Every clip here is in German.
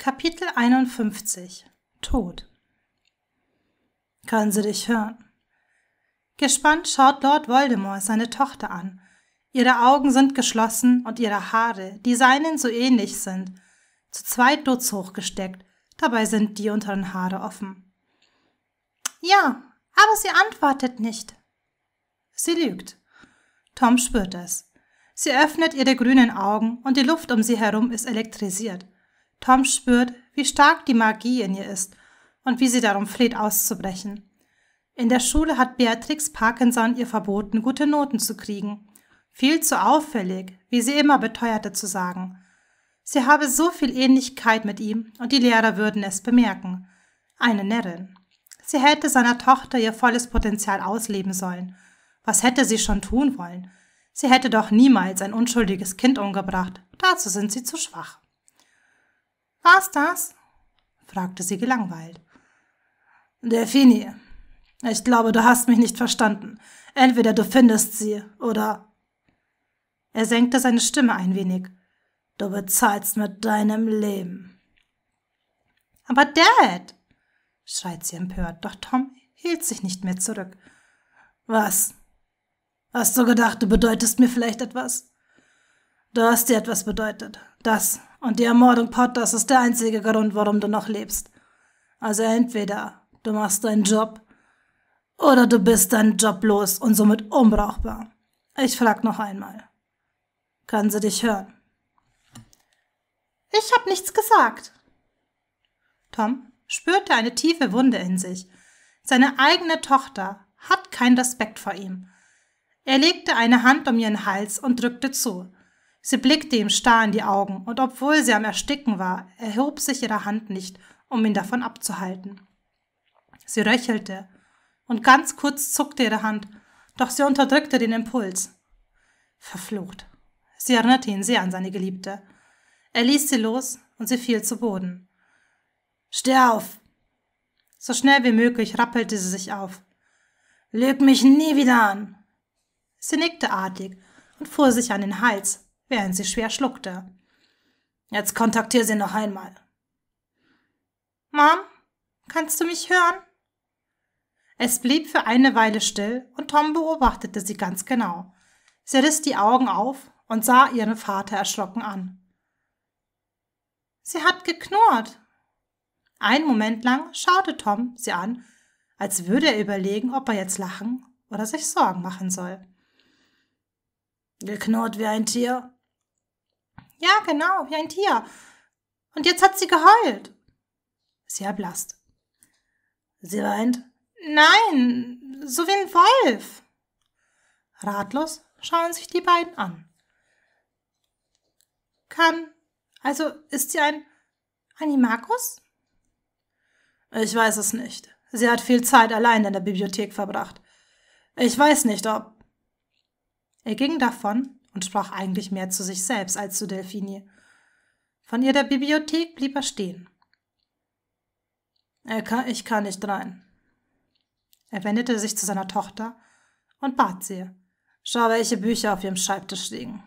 Kapitel 51 Tod Können Sie dich hören? Gespannt schaut Lord Voldemort seine Tochter an. Ihre Augen sind geschlossen und ihre Haare, die seinen so ähnlich sind, zu zwei Dutz hochgesteckt, dabei sind die unteren Haare offen. Ja, aber sie antwortet nicht. Sie lügt. Tom spürt es. Sie öffnet ihre grünen Augen und die Luft um sie herum ist elektrisiert – Tom spürt, wie stark die Magie in ihr ist und wie sie darum fleht, auszubrechen. In der Schule hat Beatrix Parkinson ihr verboten, gute Noten zu kriegen. Viel zu auffällig, wie sie immer beteuerte zu sagen. Sie habe so viel Ähnlichkeit mit ihm und die Lehrer würden es bemerken. Eine Närrin. Sie hätte seiner Tochter ihr volles Potenzial ausleben sollen. Was hätte sie schon tun wollen? Sie hätte doch niemals ein unschuldiges Kind umgebracht. Dazu sind sie zu schwach. War's das? fragte sie gelangweilt. Delfini, ich glaube, du hast mich nicht verstanden. Entweder du findest sie oder. Er senkte seine Stimme ein wenig. Du bezahlst mit deinem Leben. Aber Dad, schreit sie empört, doch Tom hielt sich nicht mehr zurück. Was? Hast du gedacht, du bedeutest mir vielleicht etwas? Du hast dir etwas bedeutet. Das und die Ermordung Potters ist der einzige Grund, warum du noch lebst. Also entweder du machst deinen Job oder du bist deinen Job los und somit unbrauchbar. Ich frag noch einmal. Kann sie dich hören? Ich hab nichts gesagt. Tom spürte eine tiefe Wunde in sich. Seine eigene Tochter hat keinen Respekt vor ihm. Er legte eine Hand um ihren Hals und drückte zu. Sie blickte ihm starr in die Augen, und obwohl sie am Ersticken war, erhob sich ihre Hand nicht, um ihn davon abzuhalten. Sie röchelte, und ganz kurz zuckte ihre Hand, doch sie unterdrückte den Impuls. Verflucht. Sie erinnerte ihn sehr an seine Geliebte. Er ließ sie los, und sie fiel zu Boden. Steh auf! So schnell wie möglich rappelte sie sich auf. Lüg mich nie wieder an! Sie nickte artig und fuhr sich an den Hals, während sie schwer schluckte. Jetzt kontaktiere sie noch einmal. Mom, kannst du mich hören? Es blieb für eine Weile still und Tom beobachtete sie ganz genau. Sie riss die Augen auf und sah ihren Vater erschrocken an. Sie hat geknurrt. Ein Moment lang schaute Tom sie an, als würde er überlegen, ob er jetzt lachen oder sich Sorgen machen soll. Geknurrt wie ein Tier, ja, genau, wie ein Tier. Und jetzt hat sie geheult. Sie erblasst. Sie weint. Nein, so wie ein Wolf. Ratlos schauen sich die beiden an. Kann, also ist sie ein Animagus? Ich weiß es nicht. Sie hat viel Zeit allein in der Bibliothek verbracht. Ich weiß nicht, ob. Er ging davon und sprach eigentlich mehr zu sich selbst als zu Delphine. Von ihr der Bibliothek blieb er stehen. Er kann, ich kann nicht rein. Er wendete sich zu seiner Tochter und bat sie, schau, welche Bücher auf ihrem Schreibtisch liegen.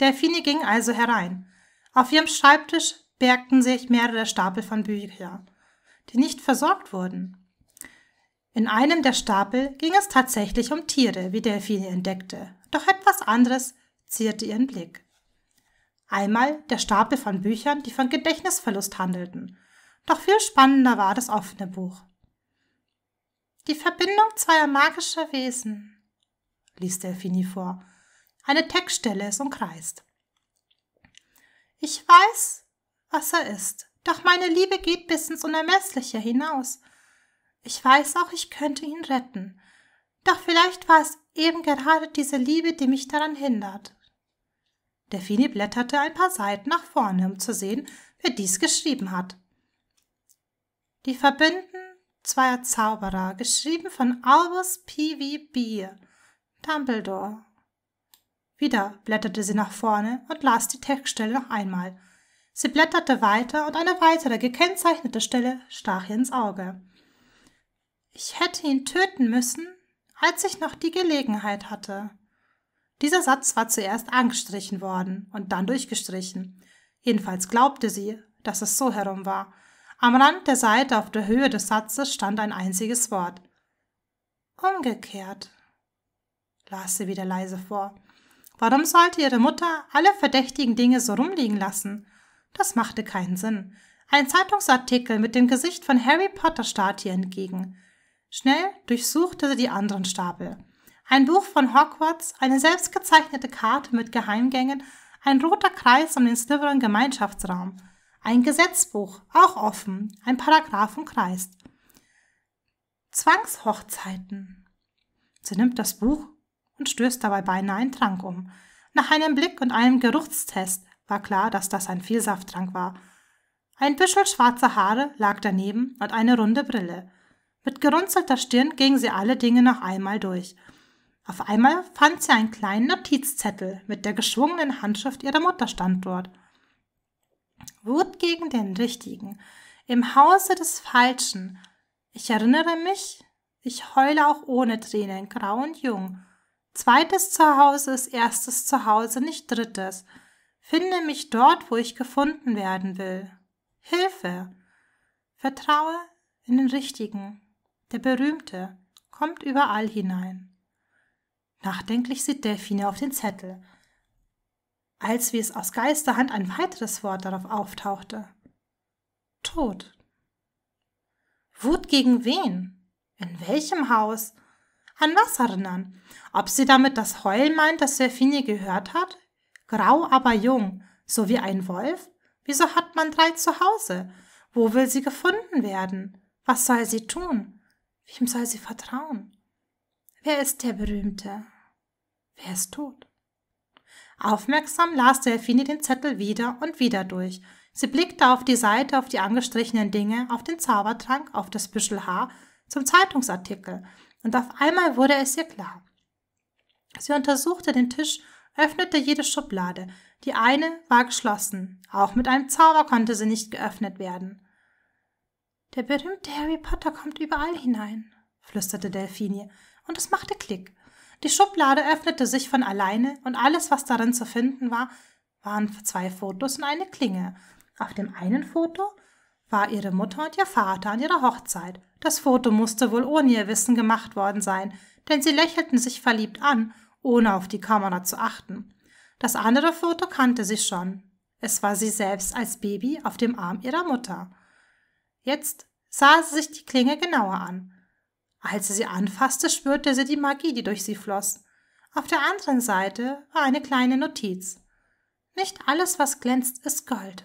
Delphine ging also herein. Auf ihrem Schreibtisch bergten sich mehrere Stapel von Büchern, die nicht versorgt wurden. In einem der Stapel ging es tatsächlich um Tiere, wie Delphine entdeckte, doch etwas anderes zierte ihren Blick. Einmal der Stapel von Büchern, die von Gedächtnisverlust handelten. Doch viel spannender war das offene Buch. Die Verbindung zweier magischer Wesen, ließ Delphini vor. Eine Textstelle ist umkreist. Ich weiß, was er ist, doch meine Liebe geht bis ins Unermessliche hinaus. Ich weiß auch, ich könnte ihn retten, doch vielleicht war es eben gerade diese Liebe, die mich daran hindert. Delfini blätterte ein paar Seiten nach vorne, um zu sehen, wer dies geschrieben hat. Die Verbünden zweier Zauberer, geschrieben von Albus P.V. Beer, Dumbledore. Wieder blätterte sie nach vorne und las die Textstelle noch einmal. Sie blätterte weiter und eine weitere gekennzeichnete Stelle stach ihr ins Auge. Ich hätte ihn töten müssen, als ich noch die Gelegenheit hatte. Dieser Satz war zuerst angestrichen worden und dann durchgestrichen. Jedenfalls glaubte sie, dass es so herum war. Am Rand der Seite auf der Höhe des Satzes stand ein einziges Wort. Umgekehrt, las sie wieder leise vor. Warum sollte ihre Mutter alle verdächtigen Dinge so rumliegen lassen? Das machte keinen Sinn. Ein Zeitungsartikel mit dem Gesicht von Harry Potter starrte ihr entgegen. Schnell durchsuchte sie die anderen Stapel. Ein Buch von Hogwarts, eine selbstgezeichnete Karte mit Geheimgängen, ein roter Kreis um den Slytherin Gemeinschaftsraum, ein Gesetzbuch, auch offen, ein Paragraph umkreist. Zwangshochzeiten. Sie nimmt das Buch und stößt dabei beinahe einen Trank um. Nach einem Blick und einem Geruchstest war klar, dass das ein Vielsafttrank war. Ein Büschel schwarzer Haare lag daneben und eine runde Brille. Mit gerunzelter Stirn ging sie alle Dinge noch einmal durch. Auf einmal fand sie einen kleinen Notizzettel mit der geschwungenen Handschrift ihrer Mutter stand dort. Wut gegen den Richtigen. Im Hause des Falschen. Ich erinnere mich, ich heule auch ohne Tränen, grau und jung. Zweites Zuhause ist erstes Zuhause, nicht drittes. Finde mich dort, wo ich gefunden werden will. Hilfe! Vertraue in den Richtigen der Berühmte, kommt überall hinein. Nachdenklich sieht Delfine auf den Zettel, als wie es aus Geisterhand ein weiteres Wort darauf auftauchte. Tod. Wut gegen wen? In welchem Haus? An was erinnern? Ob sie damit das Heulen meint, das Delfine gehört hat? Grau, aber jung, so wie ein Wolf? Wieso hat man drei zu Hause? Wo will sie gefunden werden? Was soll sie tun? Wem soll sie vertrauen? Wer ist der Berühmte? Wer ist tot? Aufmerksam las Delfini den Zettel wieder und wieder durch. Sie blickte auf die Seite, auf die angestrichenen Dinge, auf den Zaubertrank, auf das Büschel Haar, zum Zeitungsartikel, und auf einmal wurde es ihr klar. Sie untersuchte den Tisch, öffnete jede Schublade. Die eine war geschlossen. Auch mit einem Zauber konnte sie nicht geöffnet werden. Der berühmte Harry Potter kommt überall hinein, flüsterte Delphine, und es machte Klick. Die Schublade öffnete sich von alleine, und alles, was darin zu finden war, waren zwei Fotos und eine Klinge. Auf dem einen Foto war ihre Mutter und ihr Vater an ihrer Hochzeit. Das Foto musste wohl ohne ihr Wissen gemacht worden sein, denn sie lächelten sich verliebt an, ohne auf die Kamera zu achten. Das andere Foto kannte sie schon. Es war sie selbst als Baby auf dem Arm ihrer Mutter. Jetzt sah sie sich die Klinge genauer an. Als sie sie anfasste, spürte sie die Magie, die durch sie floss. Auf der anderen Seite war eine kleine Notiz. Nicht alles, was glänzt, ist Gold.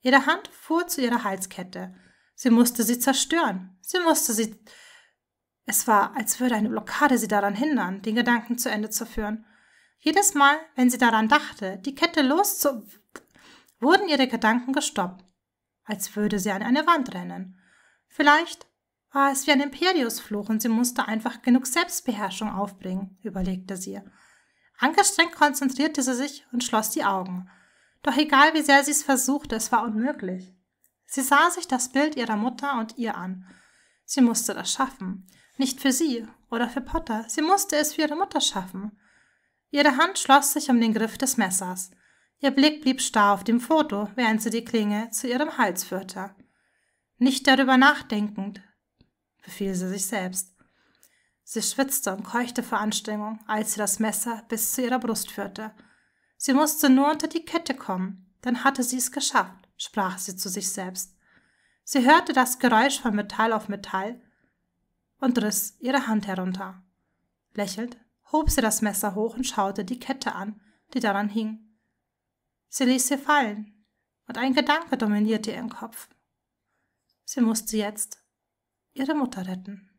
Ihre Hand fuhr zu ihrer Halskette. Sie musste sie zerstören. Sie musste sie. Es war, als würde eine Blockade sie daran hindern, den Gedanken zu Ende zu führen. Jedes Mal, wenn sie daran dachte, die Kette loszu, wurden ihre Gedanken gestoppt als würde sie an eine Wand rennen. Vielleicht war es wie ein Imperiusfluch und sie musste einfach genug Selbstbeherrschung aufbringen, überlegte sie. Angestrengt konzentrierte sie sich und schloss die Augen. Doch egal wie sehr sie es versuchte, es war unmöglich. Sie sah sich das Bild ihrer Mutter und ihr an. Sie musste das schaffen. Nicht für sie oder für Potter, sie musste es für ihre Mutter schaffen. Ihre Hand schloss sich um den Griff des Messers. Ihr Blick blieb starr auf dem Foto, während sie die Klinge zu ihrem Hals führte. Nicht darüber nachdenkend, befiel sie sich selbst. Sie schwitzte und keuchte vor Anstrengung, als sie das Messer bis zu ihrer Brust führte. Sie musste nur unter die Kette kommen, dann hatte sie es geschafft, sprach sie zu sich selbst. Sie hörte das Geräusch von Metall auf Metall und riss ihre Hand herunter. Lächelnd hob sie das Messer hoch und schaute die Kette an, die daran hing. Sie ließ sie fallen, und ein Gedanke dominierte ihren Kopf. Sie musste jetzt ihre Mutter retten.